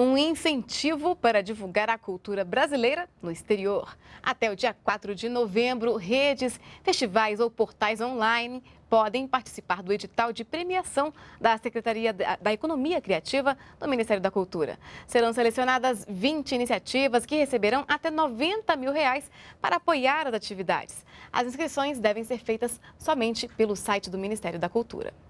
um incentivo para divulgar a cultura brasileira no exterior. Até o dia 4 de novembro, redes, festivais ou portais online podem participar do edital de premiação da Secretaria da Economia Criativa do Ministério da Cultura. Serão selecionadas 20 iniciativas que receberão até 90 mil reais para apoiar as atividades. As inscrições devem ser feitas somente pelo site do Ministério da Cultura.